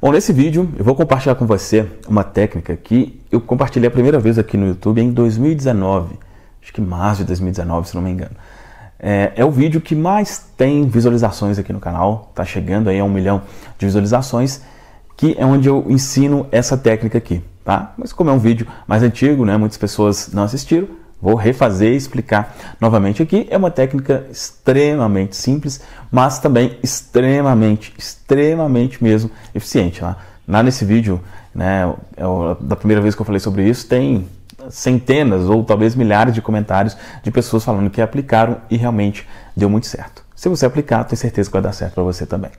Bom, nesse vídeo eu vou compartilhar com você uma técnica que eu compartilhei a primeira vez aqui no YouTube em 2019, acho que março de 2019, se não me engano. É, é o vídeo que mais tem visualizações aqui no canal, tá chegando aí a um milhão de visualizações, que é onde eu ensino essa técnica aqui, tá? Mas como é um vídeo mais antigo, né, muitas pessoas não assistiram, Vou refazer e explicar novamente aqui. É uma técnica extremamente simples, mas também extremamente, extremamente mesmo eficiente. Lá, né? lá nesse vídeo, né, é da primeira vez que eu falei sobre isso, tem centenas ou talvez milhares de comentários de pessoas falando que aplicaram e realmente deu muito certo. Se você aplicar, tenho certeza que vai dar certo para você também.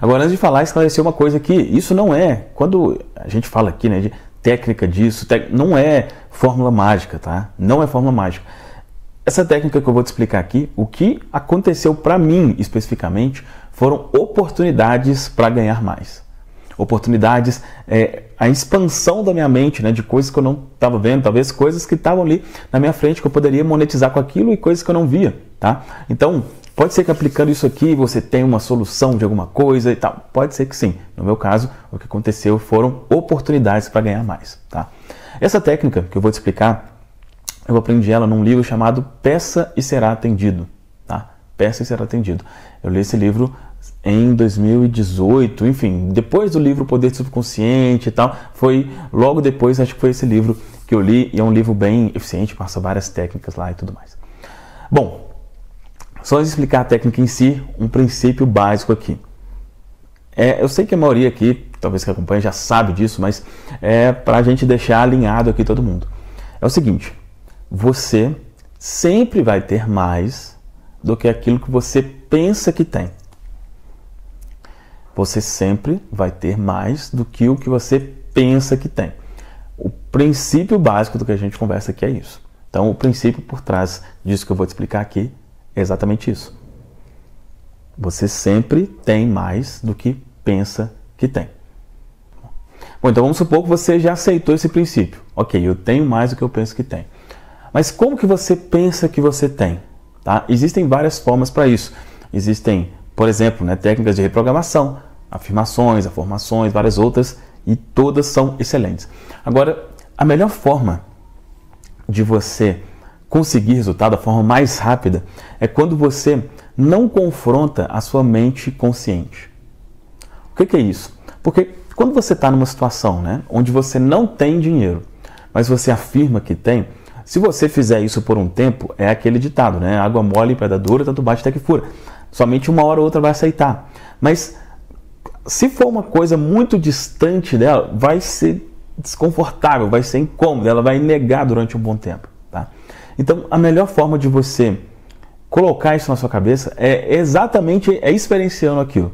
Agora, antes de falar, esclarecer uma coisa aqui. Isso não é, quando a gente fala aqui né, de técnica disso, tec... não é fórmula mágica, tá? Não é fórmula mágica. Essa técnica que eu vou te explicar aqui, o que aconteceu para mim especificamente, foram oportunidades para ganhar mais. Oportunidades, é, a expansão da minha mente, né, de coisas que eu não estava vendo, talvez coisas que estavam ali na minha frente que eu poderia monetizar com aquilo e coisas que eu não via, tá? Então, Pode ser que aplicando isso aqui você tenha uma solução de alguma coisa e tal. Pode ser que sim. No meu caso, o que aconteceu foram oportunidades para ganhar mais, tá? Essa técnica que eu vou te explicar, eu aprendi ela num livro chamado Peça e Será Atendido, tá? Peça e Será Atendido. Eu li esse livro em 2018, enfim, depois do livro Poder Subconsciente e tal, foi logo depois, acho que foi esse livro que eu li, e é um livro bem eficiente, passa várias técnicas lá e tudo mais. Bom, só antes de explicar a técnica em si, um princípio básico aqui. É, eu sei que a maioria aqui, talvez que acompanha, já sabe disso, mas é para a gente deixar alinhado aqui todo mundo. É o seguinte: você sempre vai ter mais do que aquilo que você pensa que tem. Você sempre vai ter mais do que o que você pensa que tem. O princípio básico do que a gente conversa aqui é isso. Então, o princípio por trás disso que eu vou te explicar aqui exatamente isso. Você sempre tem mais do que pensa que tem. Bom, então vamos supor que você já aceitou esse princípio. Ok, eu tenho mais do que eu penso que tem. Mas como que você pensa que você tem? Tá? Existem várias formas para isso. Existem, por exemplo, né, técnicas de reprogramação, afirmações, afirmações, várias outras, e todas são excelentes. Agora, a melhor forma de você conseguir resultado, da forma mais rápida, é quando você não confronta a sua mente consciente. O que, que é isso? Porque quando você está numa situação né, onde você não tem dinheiro, mas você afirma que tem, se você fizer isso por um tempo, é aquele ditado, né? Água mole, pedra dura, tanto bate até que fura. Somente uma hora ou outra vai aceitar. Mas se for uma coisa muito distante dela, vai ser desconfortável, vai ser incômodo, ela vai negar durante um bom tempo. Tá? Então, a melhor forma de você colocar isso na sua cabeça é exatamente é experienciando aquilo.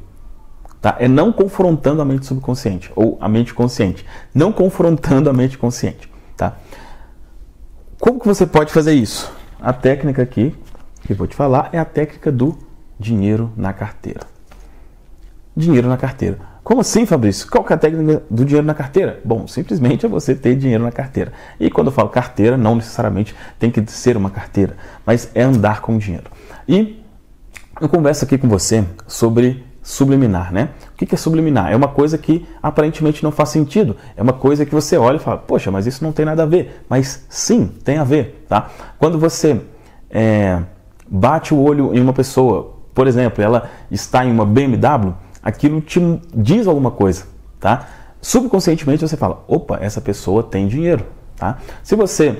Tá? É não confrontando a mente subconsciente ou a mente consciente. Não confrontando a mente consciente. Tá? Como que você pode fazer isso? A técnica aqui que eu vou te falar é a técnica do dinheiro na carteira. Dinheiro na carteira. Como assim, Fabrício? Qual é a técnica do dinheiro na carteira? Bom, simplesmente é você ter dinheiro na carteira. E quando eu falo carteira, não necessariamente tem que ser uma carteira, mas é andar com dinheiro. E eu converso aqui com você sobre subliminar, né? O que é subliminar? É uma coisa que aparentemente não faz sentido. É uma coisa que você olha e fala, poxa, mas isso não tem nada a ver. Mas sim, tem a ver, tá? Quando você é, bate o olho em uma pessoa, por exemplo, ela está em uma BMW aquilo te diz alguma coisa, tá? Subconscientemente você fala, opa, essa pessoa tem dinheiro, tá? Se você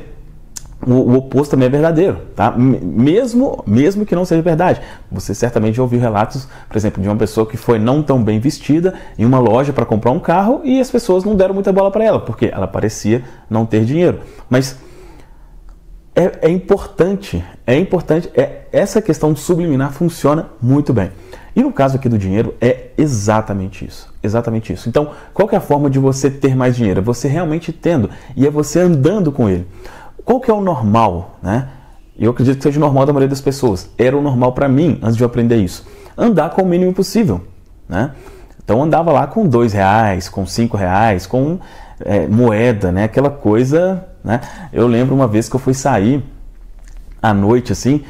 o, o, oposto também é verdadeiro, tá? Mesmo, mesmo que não seja verdade. Você certamente já ouviu relatos, por exemplo, de uma pessoa que foi não tão bem vestida em uma loja para comprar um carro e as pessoas não deram muita bola para ela, porque ela parecia não ter dinheiro. Mas é, é importante, é importante, é, essa questão de subliminar funciona muito bem. E no caso aqui do dinheiro é exatamente isso, exatamente isso. Então, qual é a forma de você ter mais dinheiro? É você realmente tendo e é você andando com ele. Qual que é o normal, né? Eu acredito que seja o normal da maioria das pessoas. Era o normal para mim antes de eu aprender isso. Andar com o mínimo possível, né? Então andava lá com dois reais, com cinco reais, com é, moeda, né? Aquela coisa né? Eu lembro uma vez que eu fui sair à noite assim,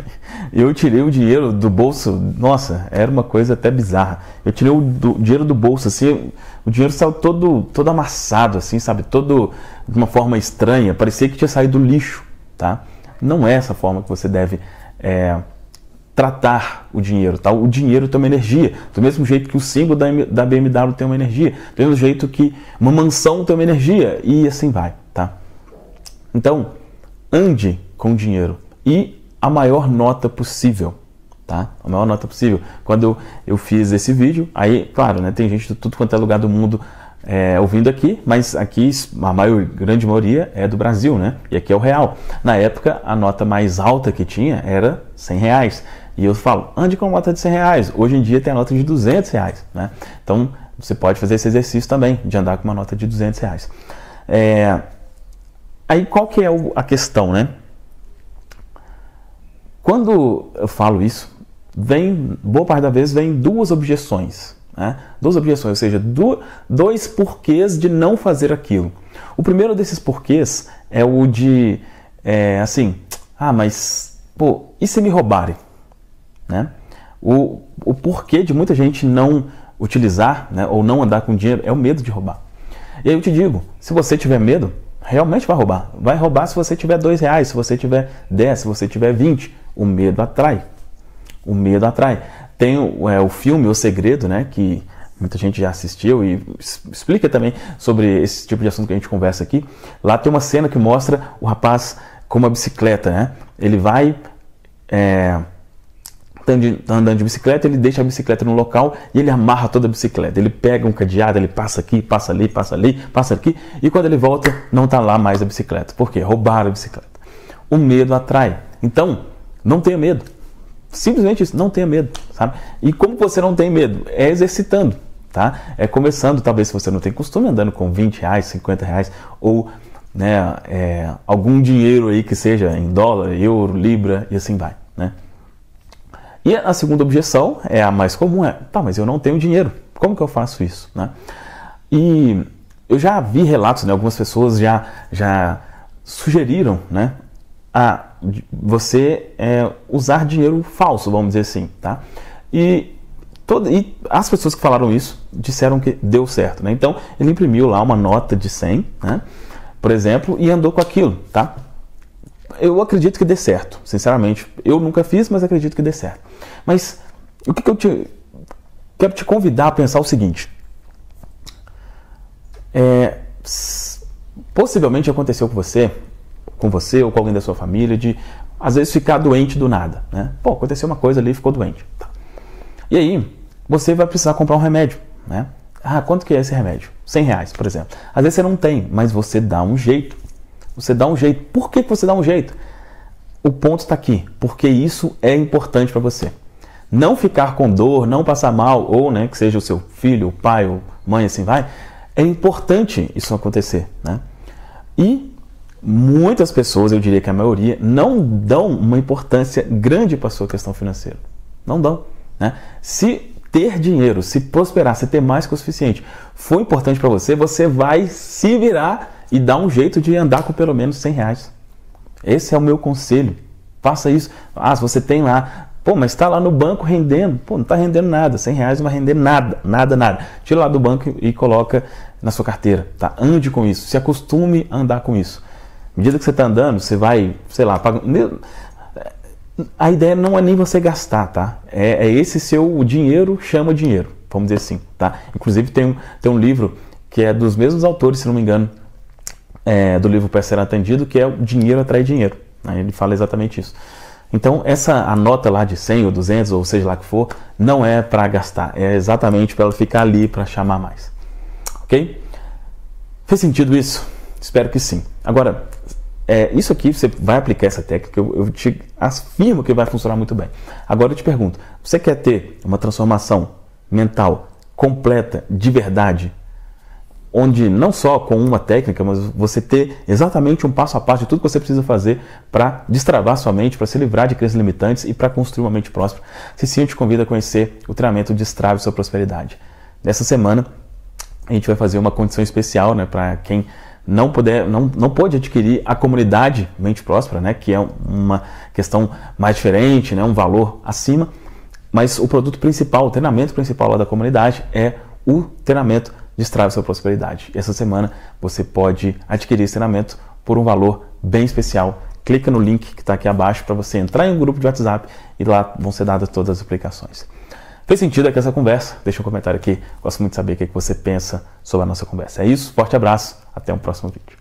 eu tirei o dinheiro do bolso, nossa, era uma coisa até bizarra. Eu tirei o do, dinheiro do bolso assim, o dinheiro saiu todo todo amassado assim, sabe? Todo de uma forma estranha, parecia que tinha saído do lixo, tá? Não é essa forma que você deve é, tratar o dinheiro, tá? O dinheiro tem uma energia, do mesmo jeito que o símbolo da, da BMW tem uma energia, do mesmo jeito que uma mansão tem uma energia e assim vai, tá? Então, ande com dinheiro e a maior nota possível, tá? A maior nota possível. Quando eu, eu fiz esse vídeo, aí, claro, né, tem gente de tudo quanto é lugar do mundo é, ouvindo aqui, mas aqui a maior, grande maioria é do Brasil, né? E aqui é o real. Na época, a nota mais alta que tinha era 100 reais. E eu falo, ande com a nota de 100 reais. Hoje em dia tem a nota de 200 reais, né? Então, você pode fazer esse exercício também, de andar com uma nota de 200 reais. É, Aí qual que é a questão, né? Quando eu falo isso, vem, boa parte da vez, vem duas objeções. Né? Duas objeções, ou seja, do, dois porquês de não fazer aquilo. O primeiro desses porquês é o de, é, assim, ah, mas, pô, e se me roubarem? Né? O, o porquê de muita gente não utilizar né, ou não andar com dinheiro é o medo de roubar. E aí eu te digo, se você tiver medo, realmente vai roubar. Vai roubar se você tiver dois reais, se você tiver 10, se você tiver 20. O medo atrai. O medo atrai. Tem é, o filme O Segredo, né? Que muita gente já assistiu e explica também sobre esse tipo de assunto que a gente conversa aqui. Lá tem uma cena que mostra o rapaz com uma bicicleta, né? Ele vai. É, está tá andando de bicicleta, ele deixa a bicicleta no local e ele amarra toda a bicicleta. Ele pega um cadeado, ele passa aqui, passa ali, passa ali, passa aqui, e quando ele volta, não está lá mais a bicicleta. Por quê? Roubaram a bicicleta. O medo atrai. Então, não tenha medo. Simplesmente isso, não tenha medo, sabe? E como você não tem medo? É exercitando, tá? É começando, talvez se você não tem costume, andando com 20 reais, 50 reais, ou né, é, algum dinheiro aí que seja em dólar, euro, libra e assim vai, né? E a segunda objeção é a mais comum, é, tá, mas eu não tenho dinheiro, como que eu faço isso? Né? E eu já vi relatos, né, algumas pessoas já, já sugeriram né, a você é, usar dinheiro falso, vamos dizer assim. Tá? E, todo, e as pessoas que falaram isso disseram que deu certo. Né? Então ele imprimiu lá uma nota de 100, né, por exemplo, e andou com aquilo. Tá? eu acredito que dê certo, sinceramente. Eu nunca fiz, mas acredito que dê certo. Mas o que, que eu te, quero te convidar a pensar o seguinte. É, possivelmente aconteceu com você, com você ou com alguém da sua família, de às vezes ficar doente do nada. Né? Pô, aconteceu uma coisa ali e ficou doente. Tá. E aí, você vai precisar comprar um remédio. Né? Ah, quanto que é esse remédio? 100 reais, por exemplo. Às vezes você não tem, mas você dá um jeito. Você dá um jeito. Por que, que você dá um jeito? O ponto está aqui, porque isso é importante para você. Não ficar com dor, não passar mal, ou né, que seja o seu filho, o pai, ou mãe, assim vai. É importante isso acontecer. Né? E muitas pessoas, eu diria que a maioria, não dão uma importância grande para a sua questão financeira. Não dão. Né? Se ter dinheiro, se prosperar, se ter mais que o suficiente for importante para você, você vai se virar e dá um jeito de andar com pelo menos 100 reais. Esse é o meu conselho. Faça isso. Ah, se você tem lá, pô, mas está lá no banco rendendo. Pô, não está rendendo nada. 100 reais não vai render nada, nada, nada. Tira lá do banco e coloca na sua carteira. Tá? Ande com isso. Se acostume a andar com isso. À medida que você está andando, você vai, sei lá, pagando. A ideia não é nem você gastar, tá? É, é esse seu dinheiro chama dinheiro, vamos dizer assim, tá? Inclusive tem um, tem um livro que é dos mesmos autores, se não me engano, é, do livro Para Ser Atendido, que é o dinheiro atrai dinheiro. Né? Ele fala exatamente isso. Então, essa a nota lá de 100 ou 200, ou seja lá que for, não é para gastar, é exatamente para ela ficar ali para chamar mais. Ok? Fez sentido isso? Espero que sim. Agora, é, isso aqui você vai aplicar essa técnica, eu, eu, te afirmo que vai funcionar muito bem. Agora eu te pergunto: você quer ter uma transformação mental completa, de verdade, onde não só com uma técnica, mas você ter exatamente um passo a passo de tudo que você precisa fazer para destravar sua mente, para se livrar de crenças limitantes e para construir uma mente próspera. Se sim, eu te convido a conhecer o treinamento Destrave Sua Prosperidade. Nessa semana, a gente vai fazer uma condição especial né, para quem não puder, não, não pôde adquirir a comunidade Mente Próspera, né, que é uma questão mais diferente, né, um valor acima, mas o produto principal, o treinamento principal lá da comunidade é o treinamento destrave sua prosperidade. E essa semana você pode adquirir esse treinamento por um valor bem especial. Clica no link que está aqui abaixo para você entrar em um grupo de WhatsApp e lá vão ser dadas todas as aplicações. Fez sentido aqui essa conversa? Deixa um comentário aqui. Gosto muito de saber o que é você pensa sobre a nossa conversa. É isso, forte abraço, até o um próximo vídeo.